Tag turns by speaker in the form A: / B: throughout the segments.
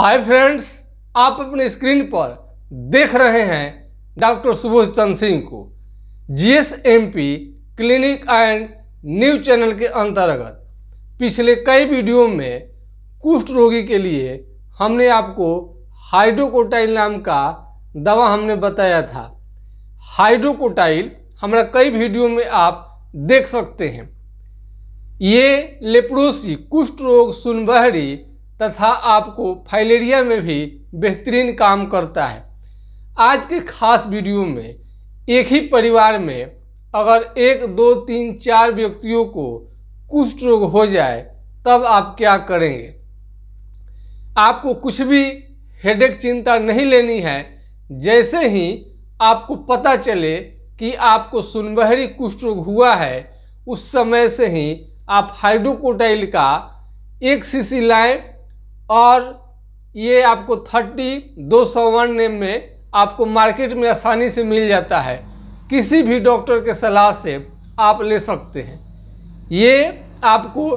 A: hi friends आप अपने screen पर देख रहे हैं डॉक्टर सुबोध चंद सिंह को GSMP clinic and news channel के अंतर्गत पिछले कई वीडियो में कुष्ठ रोगी के लिए हमने आपको हाइड्रोकोटाइल नाम का दवा हमने बताया था हाइड्रोकोटाइल हमारा कई वीडियो में आप देख सकते हैं ये लेप्रोसी कुष्ठ रोग सुनबहरी तथा आपको फाइलेरिया में भी बेहतरीन काम करता है आज के खास वीडियो में एक ही परिवार में अगर एक दो तीन चार व्यक्तियों को कुष्ठ रोग हो जाए तब आप क्या करेंगे आपको कुछ भी हेडेक चिंता नहीं लेनी है जैसे ही आपको पता चले कि आपको सुनबहरी कुष्ठ रोग हुआ है उस समय से ही आप हाइड्रोकोटाइल का एक सीसी लाएं और ये आपको थर्टी दो सौ वन में आपको मार्केट में आसानी से मिल जाता है किसी भी डॉक्टर के सलाह से आप ले सकते हैं ये आपको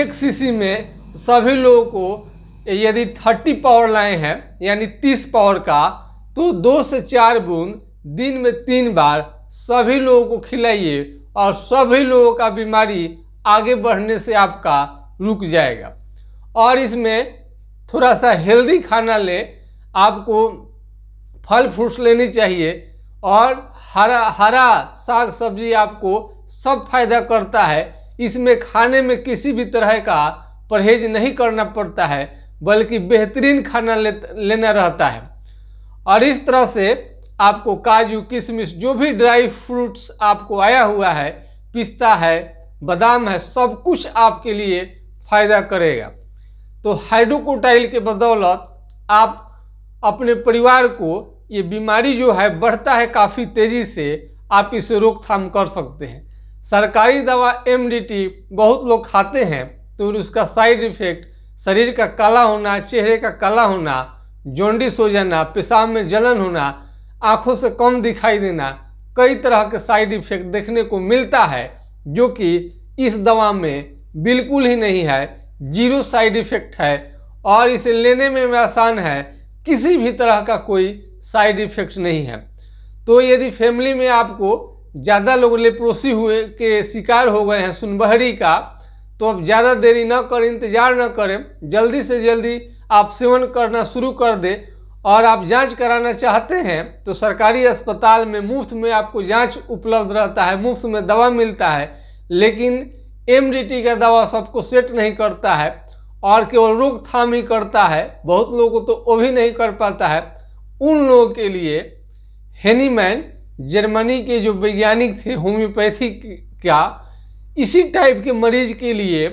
A: एक सीसी में सभी लोगों को यदि थर्टी पावर लाए हैं यानी तीस पावर का तो दो से चार बूंद दिन में तीन बार सभी लोगों को खिलाइए और सभी लोगों का बीमारी आगे बढ़ने से आपका रुक जाएगा और इसमें थोड़ा सा हेल्दी खाना ले आपको फल फ्रूट्स लेनी चाहिए और हरा हरा साग सब्जी आपको सब फायदा करता है इसमें खाने में किसी भी तरह का परहेज नहीं करना पड़ता है बल्कि बेहतरीन खाना ले, लेना रहता है और इस तरह से आपको काजू किशमिश जो भी ड्राई फ्रूट्स आपको आया हुआ है पिस्ता है बादाम है सब कुछ आपके लिए फ़ायदा करेगा तो हाइड्रोकोटाइल के बदौलत आप अपने परिवार को ये बीमारी जो है बढ़ता है काफ़ी तेज़ी से आप इसे रोकथाम कर सकते हैं सरकारी दवा एम बहुत लोग खाते हैं तो उसका साइड इफ़ेक्ट शरीर का काला होना चेहरे का काला होना जोंडिस हो जाना पेशाब में जलन होना आँखों से कम दिखाई देना कई तरह के साइड इफ़ेक्ट देखने को मिलता है जो कि इस दवा में बिल्कुल ही नहीं है जीरो साइड इफ़ेक्ट है और इसे लेने में भी आसान है किसी भी तरह का कोई साइड इफ़ेक्ट नहीं है तो यदि फैमिली में आपको ज़्यादा लोग लेप्रोसी हुए के शिकार हो गए हैं सुनबहरी का तो अब ज़्यादा देरी ना करें इंतज़ार ना करें जल्दी से जल्दी आप सेवन करना शुरू कर दें और आप जांच कराना चाहते हैं तो सरकारी अस्पताल में मुफ्त में आपको जांच उपलब्ध रहता है मुफ्त में दवा मिलता है लेकिन एम का दवा सबको सेट नहीं करता है और केवल रोकथाम ही करता है बहुत लोगों को तो वो भी नहीं कर पाता है उन लोगों के लिए हेनीमैन जर्मनी के जो वैज्ञानिक थे होम्योपैथी का इसी टाइप के मरीज के लिए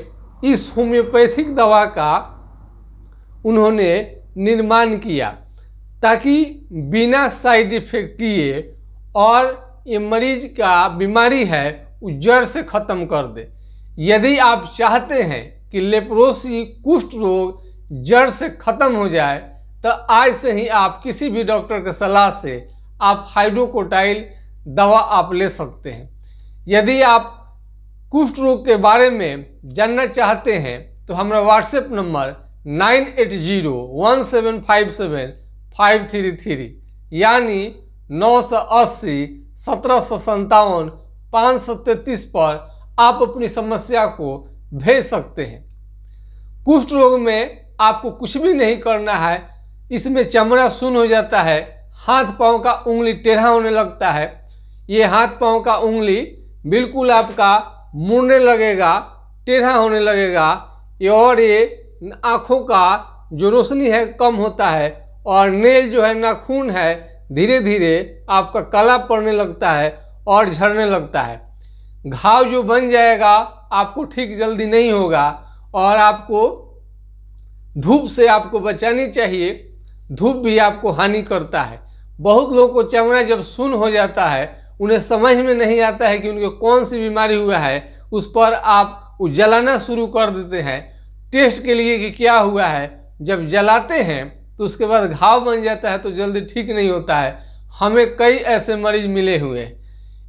A: इस होम्योपैथिक दवा का उन्होंने निर्माण किया ताकि बिना साइड इफेक्ट किए और ये मरीज का बीमारी है वो जड़ से ख़त्म कर दे यदि आप चाहते हैं कि लेप्रोसी कुष्ठ रोग जड़ से ख़त्म हो जाए तो आज से ही आप किसी भी डॉक्टर के सलाह से आप हाइड्रोकोटाइल दवा आप ले सकते हैं यदि आप कुष्ठ रोग के बारे में जानना चाहते हैं तो हमारा WhatsApp number nine eight zero one seven five seven five three three यानी नौ सौ अस्सी सत्रह सौ सत्तावन पाँच सौ तैंतीस पर आप अपनी समस्या को भेज सकते हैं कुष्ठ रोग में आपको कुछ भी नहीं करना है इसमें चमड़ा सुन हो जाता है हाथ पांव का उंगली टेढ़ा होने लगता है ये हाथ पांव का उंगली बिल्कुल आपका मुड़ने लगेगा टेढ़ा होने लगेगा और ये आँखों का जो रोशनी है कम होता है और नेल जो है नाखून है धीरे धीरे आपका काला पड़ने लगता है और झड़ने लगता है घाव जो बन जाएगा आपको ठीक जल्दी नहीं होगा और आपको धूप से आपको बचानी चाहिए धूप भी आपको हानि करता है बहुत लोगों को चमड़ा जब सुन हो जाता है उन्हें समझ में नहीं आता है कि उनको कौन सी बीमारी हुआ है उस पर आप जलाना शुरू कर देते हैं टेस्ट के लिए कि क्या हुआ है जब जलाते हैं तो उसके बाद घाव बन जाता है तो जल्दी ठीक नहीं होता है हमें कई ऐसे मरीज मिले हुए हैं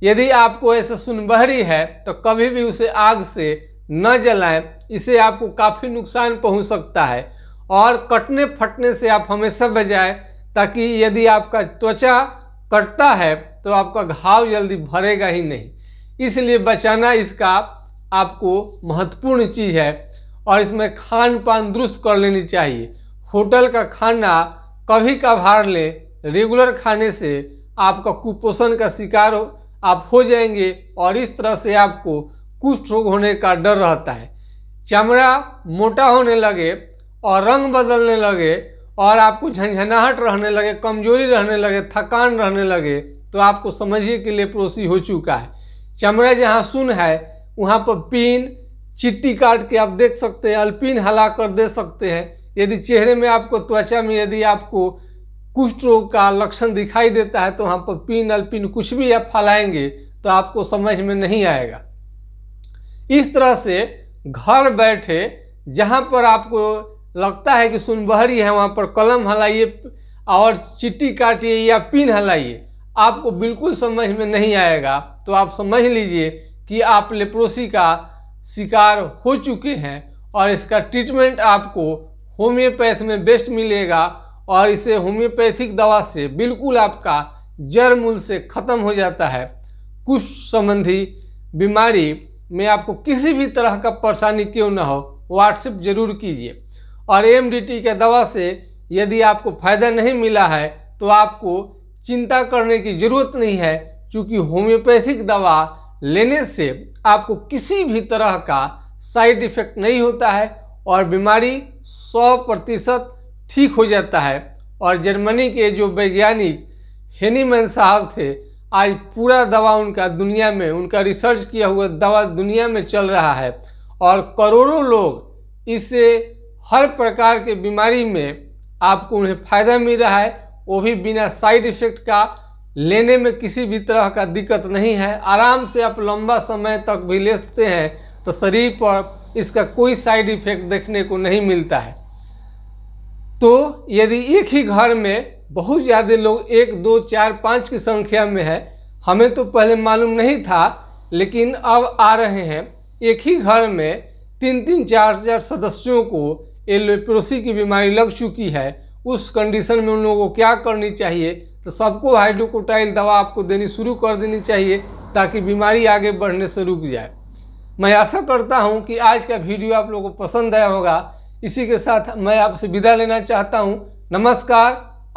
A: यदि आपको ऐसे सुनबहरी है तो कभी भी उसे आग से न जलाएं इसे आपको काफ़ी नुकसान पहुंच सकता है और कटने फटने से आप हमेशा बजाएं ताकि यदि आपका त्वचा कटता है तो आपका घाव जल्दी भरेगा ही नहीं इसलिए बचाना इसका आपको महत्वपूर्ण चीज़ है और इसमें खान पान दुरुस्त कर लेनी चाहिए होटल का खाना कभी कभार लें रेगुलर खाने से आपका कुपोषण का शिकार हो आप हो जाएंगे और इस तरह से आपको कुष्ठ रोग होने का डर रहता है चमड़ा मोटा होने लगे और रंग बदलने लगे और आपको झंझनाहट रहने लगे कमजोरी रहने लगे थकान रहने लगे तो आपको समझिए कि लेप्रोसी हो चुका है चमड़ा जहाँ सुन है वहाँ पर पिन चिट्टी काट के आप देख सकते हैं अल्पिन हला कर दे सकते हैं यदि चेहरे में आपको त्वचा में यदि आपको कुष्ठ रोग का लक्षण दिखाई देता है तो वहाँ पर पिन अल्पिन कुछ भी आप फैलाएंगे तो आपको समझ में नहीं आएगा इस तरह से घर बैठे जहाँ पर आपको लगता है कि सुनबहरी है वहाँ पर कलम हलाइए और चिट्टी काटिए या पिन हलाइए आपको बिल्कुल समझ में नहीं आएगा तो आप समझ लीजिए कि आप लेप्रोसी का शिकार हो चुके हैं और इसका ट्रीटमेंट आपको होम्योपैथ में बेस्ट मिलेगा और इसे होम्योपैथिक दवा से बिल्कुल आपका जड़ मूल से ख़त्म हो जाता है कुछ संबंधी बीमारी में आपको किसी भी तरह का परेशानी क्यों ना हो व्हाट्सएप जरूर कीजिए और एम के दवा से यदि आपको फ़ायदा नहीं मिला है तो आपको चिंता करने की ज़रूरत नहीं है क्योंकि होम्योपैथिक दवा लेने से आपको किसी भी तरह का साइड इफ़ेक्ट नहीं होता है और बीमारी 100 प्रतिशत ठीक हो जाता है और जर्मनी के जो वैज्ञानिक हेनीमैन साहब थे आज पूरा दवा उनका दुनिया में उनका रिसर्च किया हुआ दवा दुनिया में चल रहा है और करोड़ों लोग इससे हर प्रकार के बीमारी में आपको उन्हें फ़ायदा मिल रहा है वो भी बिना साइड इफ़ेक्ट का लेने में किसी भी तरह का दिक्कत नहीं है आराम से आप लंबा समय तक भी लेते हैं तो शरीर पर इसका कोई साइड इफ़ेक्ट देखने को नहीं मिलता है तो यदि एक ही घर में बहुत ज़्यादा लोग एक दो चार पाँच की संख्या में है हमें तो पहले मालूम नहीं था लेकिन अब आ रहे हैं एक ही घर में तीन तीन चार चार सदस्यों को एलोप्रोसी की बीमारी लग चुकी है उस कंडीशन में उन लोगों को क्या करनी चाहिए तो सबको हाइड्रोकोटाइल दवा आपको देनी शुरू कर देनी चाहिए ताकि बीमारी आगे बढ़ने से रुक जाए मैं आशा करता हूँ कि आज का वीडियो आप लोगों को पसंद आया होगा इसी के साथ मैं आपसे विदा लेना चाहता हूँ नमस्कार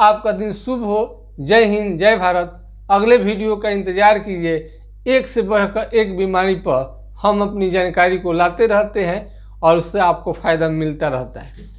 A: आपका दिन शुभ हो जय हिंद जय भारत अगले वीडियो का इंतजार कीजिए एक से बढ़कर एक बीमारी पर हम अपनी जानकारी को लाते रहते हैं और उससे आपको फ़ायदा मिलता रहता है